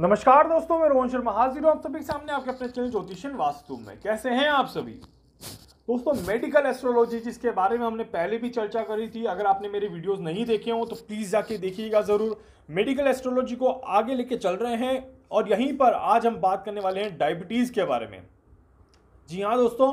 नमस्कार दोस्तों मैं रोहन शर्मा हाजिर हूँ आप सभी के सामने आपके अपने चैनल ज्योतिषन वास्तु में कैसे हैं आप सभी दोस्तों मेडिकल एस्ट्रोलॉजी जिसके बारे में हमने पहले भी चर्चा करी थी अगर आपने मेरे वीडियोस नहीं देखे हो तो प्लीज़ जाके देखिएगा ज़रूर मेडिकल एस्ट्रोलॉजी को आगे लेके चल रहे हैं और यहीं पर आज हम बात करने वाले हैं डायबिटीज़ के बारे में जी हाँ दोस्तों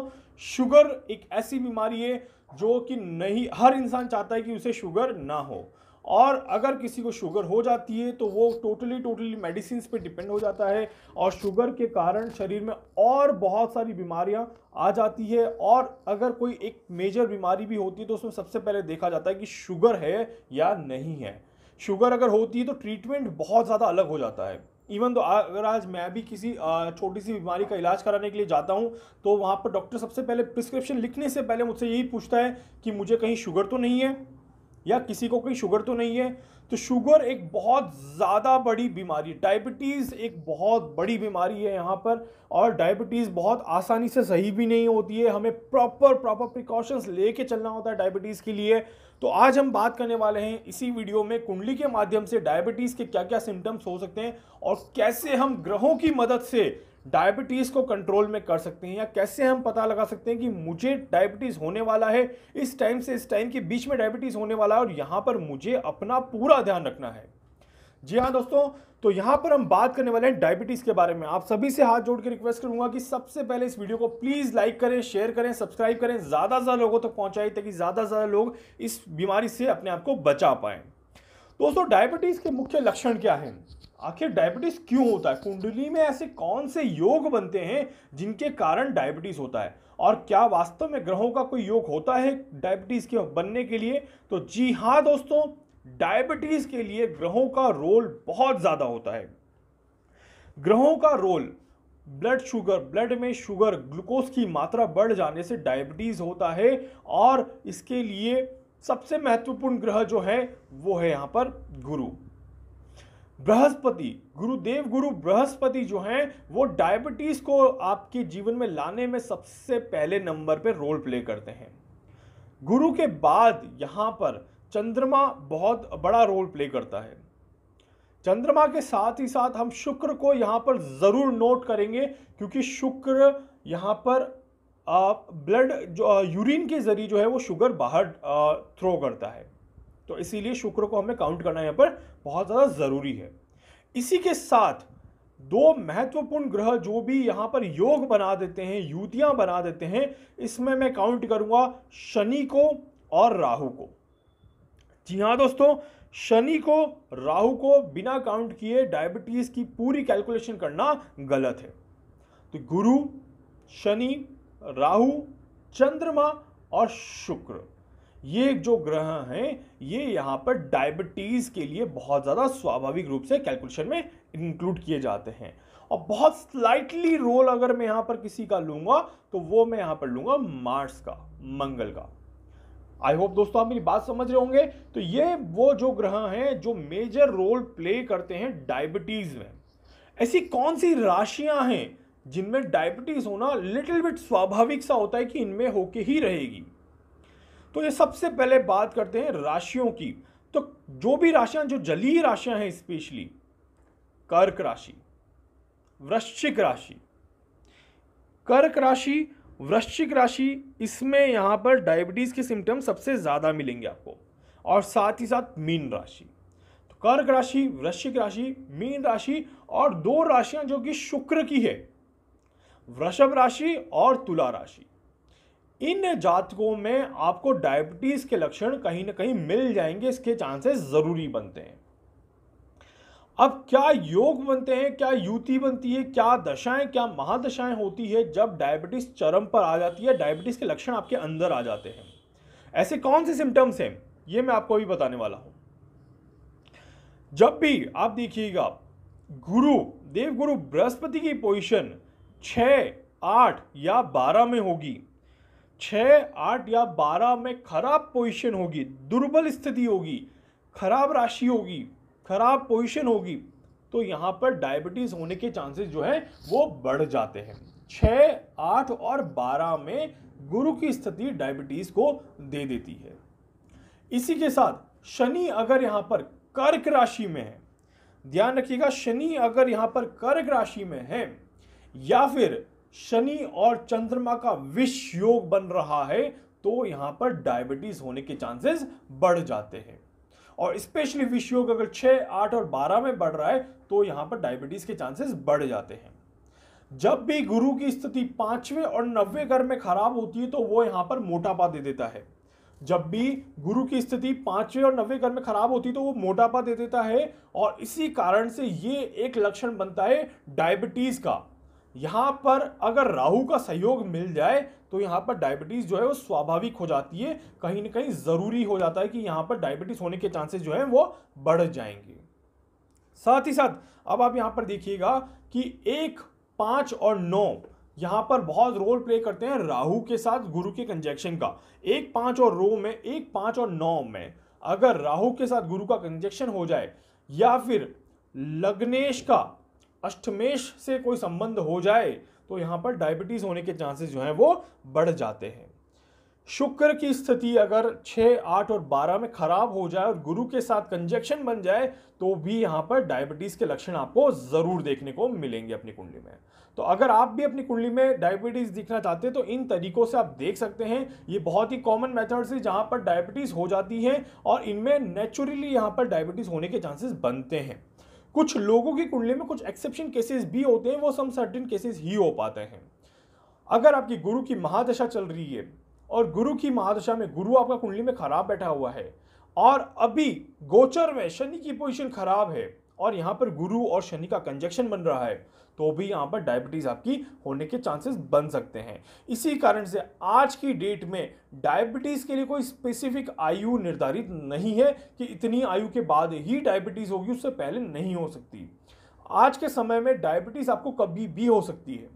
शुगर एक ऐसी बीमारी है जो कि नहीं हर इंसान चाहता है कि उसे शुगर ना हो और अगर किसी को शुगर हो जाती है तो वो टोटली टोटली मेडिसिन पे डिपेंड हो जाता है और शुगर के कारण शरीर में और बहुत सारी बीमारियां आ जाती है और अगर कोई एक मेजर बीमारी भी होती है तो उसमें सबसे पहले देखा जाता है कि शुगर है या नहीं है शुगर अगर होती है तो ट्रीटमेंट बहुत ज़्यादा अलग हो जाता है इवन तो अगर आज मैं भी किसी छोटी सी बीमारी का इलाज कराने के लिए जाता हूँ तो वहाँ पर डॉक्टर सबसे पहले प्रिस्क्रिप्शन लिखने से पहले मुझसे यही पूछता है कि मुझे कहीं शुगर तो नहीं है या किसी को कोई शुगर तो नहीं है तो शुगर एक बहुत ज़्यादा बड़ी बीमारी डायबिटीज़ एक बहुत बड़ी बीमारी है यहाँ पर और डायबिटीज़ बहुत आसानी से सही भी नहीं होती है हमें प्रॉपर प्रॉपर प्रिकॉशंस लेके चलना होता है डायबिटीज़ के लिए तो आज हम बात करने वाले हैं इसी वीडियो में कुंडली के माध्यम से डायबिटीज़ के क्या क्या सिम्टम्स हो सकते हैं और कैसे हम ग्रहों की मदद से डायबिटीज़ को कंट्रोल में कर सकते हैं या कैसे हम पता लगा सकते हैं कि मुझे डायबिटीज़ होने वाला है इस टाइम से इस टाइम के बीच में डायबिटीज़ होने वाला है और यहाँ पर मुझे अपना पूरा का ध्यान रखना है जी हाँ दोस्तों तो यहाँ पर हम बात करने वाले हैं डायबिटीज़ के बारे में आप सभी से हाथ जोड़ के रिक्वेस्ट करूँगा कि सबसे पहले इस वीडियो को प्लीज़ लाइक करें शेयर करें सब्सक्राइब करें ज़्यादा से ज़्यादा लोगों तक तो पहुँचाएं ताकि ज़्यादा से ज़्यादा लोग इस बीमारी से अपने आप को बचा पाएँ दोस्तों डायबिटीज़ के मुख्य लक्षण क्या हैं आखिर डायबिटीज़ क्यों होता है कुंडली में ऐसे कौन से योग बनते हैं जिनके कारण डायबिटीज़ होता है और क्या वास्तव में ग्रहों का कोई योग होता है डायबिटीज़ के बनने के लिए तो जी हाँ दोस्तों डायबिटीज़ के लिए ग्रहों का रोल बहुत ज़्यादा होता है ग्रहों का रोल ब्लड शुगर ब्लड में शुगर ग्लूकोज की मात्रा बढ़ जाने से डायबिटीज़ होता है और इसके लिए सबसे महत्वपूर्ण ग्रह जो है वो है यहां पर गुरु बृहस्पति गुरुदेव गुरु बृहस्पति जो हैं वो डायबिटीज को आपके जीवन में लाने में सबसे पहले नंबर पे रोल प्ले करते हैं गुरु के बाद यहां पर चंद्रमा बहुत बड़ा रोल प्ले करता है चंद्रमा के साथ ही साथ हम शुक्र को यहाँ पर ज़रूर नोट करेंगे क्योंकि शुक्र यहाँ पर ब्लड जो यूरिन के ज़रिए जो है वो शुगर बाहर थ्रो करता है तो इसीलिए शुक्र को हमें काउंट करना यहाँ पर बहुत ज़्यादा ज़रूरी है इसी के साथ दो महत्वपूर्ण ग्रह जो भी यहाँ पर योग बना देते हैं युतियाँ बना देते हैं इसमें मैं काउंट करूँगा शनि को और राहु को जी हाँ दोस्तों शनि को राहु को बिना काउंट किए डायबिटीज की पूरी कैलकुलेशन करना गलत है तो गुरु शनि राहु चंद्रमा और शुक्र ये जो ग्रह हैं ये यहाँ पर डायबिटीज़ के लिए बहुत ज़्यादा स्वाभाविक रूप से कैलकुलेशन में इंक्लूड किए जाते हैं और बहुत स्लाइटली रोल अगर मैं यहाँ पर किसी का लूँगा तो वो मैं यहाँ पर लूँगा मार्स का मंगल का आई होप दोस्तों आप मेरी बात समझ रहे होंगे तो ये वो जो ग्रह हैं जो मेजर रोल प्ले करते हैं डायबिटीज़ में ऐसी कौन सी राशियां हैं जिनमें डायबिटीज़ होना लिटिल बिट स्वाभाविक सा होता है कि इनमें होके ही रहेगी तो ये सबसे पहले बात करते हैं राशियों की तो जो भी राशियां जो जलीय राशियां हैं स्पेशली कर्क राशि वृश्चिक राशि कर्क राशि वृश्चिक राशि इसमें यहाँ पर डायबिटीज़ के सिम्टम सबसे ज़्यादा मिलेंगे आपको और साथ ही साथ मीन राशि तो कर्क राशि वृश्चिक राशि मीन राशि और दो राशियाँ जो कि शुक्र की है वृषभ राशि और तुला राशि इन जातकों में आपको डायबिटीज़ के लक्षण कहीं ना कहीं मिल जाएंगे इसके चांसेस ज़रूरी बनते हैं अब क्या योग बनते हैं क्या युति बनती है क्या दशाएं क्या महादशाएं होती है जब डायबिटीज चरम पर आ जाती है डायबिटीज के लक्षण आपके अंदर आ जाते हैं ऐसे कौन से सिम्टम्स हैं ये मैं आपको भी बताने वाला हूँ जब भी आप देखिएगा गुरु देवगुरु बृहस्पति की पोजिशन छ आठ या बारह में होगी छ आठ या बारह में खराब पोजिशन होगी दुर्बल स्थिति होगी खराब राशि होगी खराब पोजिशन होगी तो यहाँ पर डायबिटीज़ होने के चांसेस जो है वो बढ़ जाते हैं छः आठ और बारह में गुरु की स्थिति डायबिटीज़ को दे देती है इसी के साथ शनि अगर यहाँ पर कर्क राशि में है ध्यान रखिएगा शनि अगर यहाँ पर कर्क राशि में है या फिर शनि और चंद्रमा का विष योग बन रहा है तो यहाँ पर डायबिटीज़ होने के चांसेस बढ़ जाते हैं और स्पेशली विष योग अगर छः आठ और बारह में बढ़ रहा है तो यहाँ पर डायबिटीज़ के चांसेस बढ़ जाते हैं जब भी गुरु की स्थिति पांचवें और नब्बे घर में खराब होती है तो वो यहाँ पर मोटापा दे देता है जब भी गुरु की स्थिति पांचवें और नब्बे घर में खराब होती है तो वो मोटापा दे देता है और इसी कारण से ये एक लक्षण बनता है डायबिटीज का यहाँ पर अगर राहु का सहयोग मिल जाए तो यहाँ पर डायबिटीज़ जो है वो स्वाभाविक हो जाती है कहीं ना कहीं ज़रूरी हो जाता है कि यहाँ पर डायबिटीज़ होने के चांसेस जो हैं वो बढ़ जाएंगे साथ ही साथ अब आप यहाँ पर देखिएगा कि एक पाँच और नौ यहाँ पर बहुत रोल प्ले करते हैं राहु के साथ गुरु के कंजेक्शन का एक पाँच और रो में एक पाँच और नौ में अगर राहु के साथ गुरु का कंजेक्शन हो जाए या फिर लग्नेश का अष्टमेश से कोई संबंध हो जाए तो यहाँ पर डायबिटीज़ होने के चांसेस जो हैं वो बढ़ जाते हैं शुक्र की स्थिति अगर 6, 8 और 12 में खराब हो जाए और गुरु के साथ कंजक्शन बन जाए तो भी यहाँ पर डायबिटीज़ के लक्षण आपको ज़रूर देखने को मिलेंगे अपनी कुंडली में तो अगर आप भी अपनी कुंडली में डायबिटीज़ दिखना चाहते हैं तो इन तरीकों से आप देख सकते हैं ये बहुत ही कॉमन मेथड्स है जहाँ पर डायबिटीज़ हो जाती है और इनमें नेचुरली यहाँ पर डायबिटीज़ होने के चांसेस बनते हैं कुछ लोगों की कुंडली में कुछ एक्सेप्शन केसेस भी होते हैं वो सम सर्टेन केसेस ही हो पाते हैं अगर आपकी गुरु की महादशा चल रही है और गुरु की महादशा में गुरु आपका कुंडली में खराब बैठा हुआ है और अभी गोचर में शनि की पोजिशन खराब है और यहाँ पर गुरु और शनि का कंजक्शन बन रहा है तो भी यहाँ पर डायबिटीज़ आपकी होने के चांसेस बन सकते हैं इसी कारण से आज की डेट में डायबिटीज़ के लिए कोई स्पेसिफिक आयु निर्धारित नहीं है कि इतनी आयु के बाद ही डायबिटीज़ होगी उससे पहले नहीं हो सकती आज के समय में डायबिटीज़ आपको कभी भी हो सकती है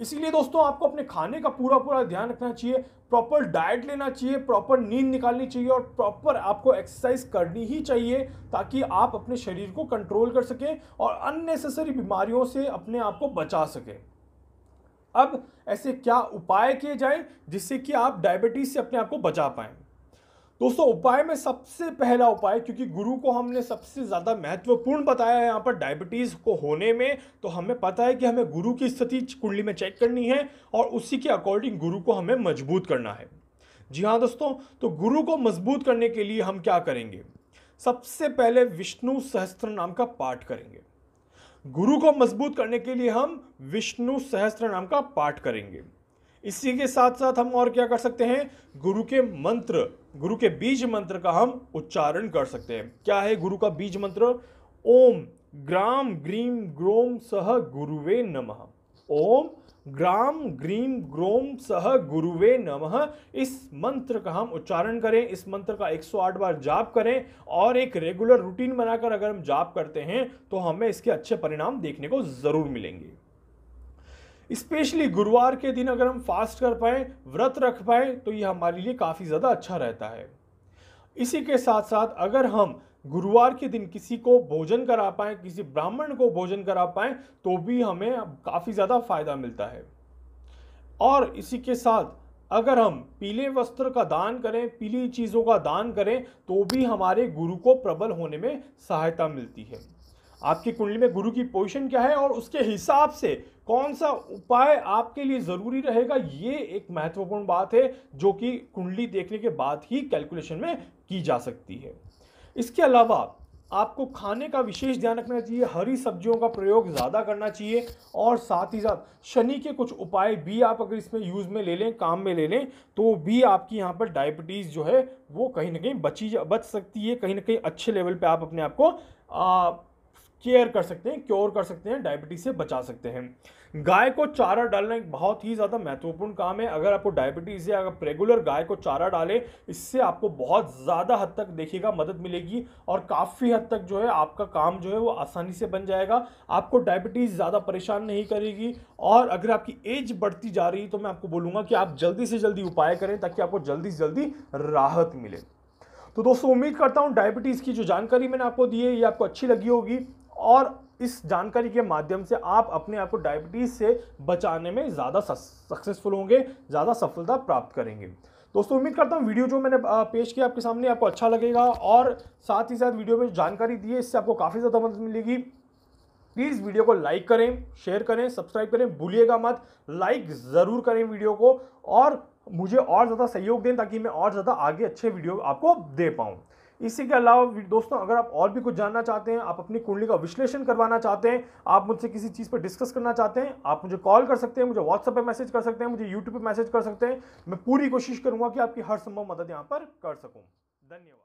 इसीलिए दोस्तों आपको अपने खाने का पूरा पूरा ध्यान रखना चाहिए प्रॉपर डाइट लेना चाहिए प्रॉपर नींद निकालनी चाहिए और प्रॉपर आपको एक्सरसाइज करनी ही चाहिए ताकि आप अपने शरीर को कंट्रोल कर सकें और अननेसेसरी बीमारियों से अपने आप को बचा सकें अब ऐसे क्या उपाय किए जाएँ जिससे कि आप डायबिटीज़ से अपने आप को बचा पाएँ दोस्तों उपाय में सबसे पहला उपाय क्योंकि गुरु को हमने सबसे ज़्यादा महत्वपूर्ण बताया है यहाँ पर डायबिटीज़ को होने में तो हमें पता है कि हमें गुरु की स्थिति कुंडली में चेक करनी है और उसी के अकॉर्डिंग गुरु को हमें मजबूत करना है जी हाँ दोस्तों तो गुरु को मजबूत करने के लिए हम क्या करेंगे सबसे पहले विष्णु सहस्त्र नाम का पाठ करेंगे गुरु को मजबूत करने के लिए हम विष्णु सहस्त्र नाम का पाठ करेंगे इसी के साथ साथ हम और क्या कर सकते हैं गुरु के मंत्र गुरु के बीज मंत्र का हम उच्चारण कर सकते हैं क्या है गुरु का बीज मंत्र ओम ग्राम ग्रीम ग्रोम सह गुरुवे नमः ओम ग्राम ग्रीम ग्रोम सह गुरुवे नमः इस मंत्र का हम उच्चारण करें इस मंत्र का 108 बार जाप करें और एक रेगुलर रूटीन बनाकर अगर हम जाप करते हैं तो हमें इसके अच्छे परिणाम देखने को ज़रूर मिलेंगे स्पेशली गुरुवार के दिन अगर हम फास्ट कर पाएँ व्रत रख पाएँ तो ये हमारे लिए काफ़ी ज़्यादा अच्छा रहता है इसी के साथ साथ अगर हम गुरुवार के दिन किसी को भोजन करा पाएँ किसी ब्राह्मण को भोजन करा पाएँ तो भी हमें काफ़ी ज़्यादा फायदा मिलता है और इसी के साथ अगर हम पीले वस्त्र का दान करें पीली चीज़ों का दान करें तो भी हमारे गुरु को प्रबल होने में सहायता मिलती है आपकी कुंडली में गुरु की पोजिशन क्या है और उसके हिसाब से कौन सा उपाय आपके लिए ज़रूरी रहेगा ये एक महत्वपूर्ण बात है जो कि कुंडली देखने के बाद ही कैलकुलेशन में की जा सकती है इसके अलावा आपको खाने का विशेष ध्यान रखना चाहिए हरी सब्जियों का प्रयोग ज़्यादा करना चाहिए और साथ ही साथ शनि के कुछ उपाय भी आप अगर इसमें यूज़ में ले लें काम में ले लें तो भी आपकी यहाँ पर डायबिटीज़ जो है वो कहीं ना कहीं बची बच सकती है कहीं ना कहीं अच्छे लेवल पे आप अपने आप को केयर कर सकते हैं क्योर कर सकते हैं डायबिटीज से बचा सकते हैं गाय को चारा डालना एक बहुत ही ज़्यादा महत्वपूर्ण काम है अगर आपको डायबिटीज़ है अगर रेगुलर गाय को चारा डालें इससे आपको बहुत ज़्यादा हद तक देखिएगा मदद मिलेगी और काफ़ी हद तक जो है आपका काम जो है वो आसानी से बन जाएगा आपको डायबिटीज़ ज़्यादा परेशान नहीं करेगी और अगर आपकी एज बढ़ती जा रही तो मैं आपको बोलूँगा कि आप जल्दी से जल्दी उपाय करें ताकि आपको जल्दी से जल्दी राहत मिले तो दोस्तों उम्मीद करता हूँ डायबिटीज़ की जो जानकारी मैंने आपको दी है ये आपको अच्छी लगी होगी और इस जानकारी के माध्यम से आप अपने आप को डायबिटीज़ से बचाने में ज़्यादा सक्सेसफुल होंगे ज़्यादा सफलता प्राप्त करेंगे दोस्तों उम्मीद करता हूँ वीडियो जो मैंने पेश किया आपके सामने आपको अच्छा लगेगा और साथ ही साथ वीडियो में जानकारी दी है इससे आपको काफ़ी ज़्यादा मदद मिलेगी प्लीज़ वीडियो को लाइक करें शेयर करें सब्सक्राइब करें भूलिएगा मत लाइक ज़रूर करें वीडियो को और मुझे और ज़्यादा सहयोग दें ताकि मैं और ज़्यादा आगे अच्छे वीडियो आपको दे पाऊँ इसी के अलावा दोस्तों अगर आप और भी कुछ जानना चाहते हैं आप अपनी कुंडली का विश्लेषण करवाना चाहते हैं आप मुझसे किसी चीज़ पर डिस्कस करना चाहते हैं आप मुझे कॉल कर सकते हैं मुझे व्हाट्सएप पर मैसेज कर सकते हैं मुझे यूट्यूब पर मैसेज कर सकते हैं मैं पूरी कोशिश करूँगा कि आपकी हर संभव मदद यहाँ पर कर सकूँ धन्यवाद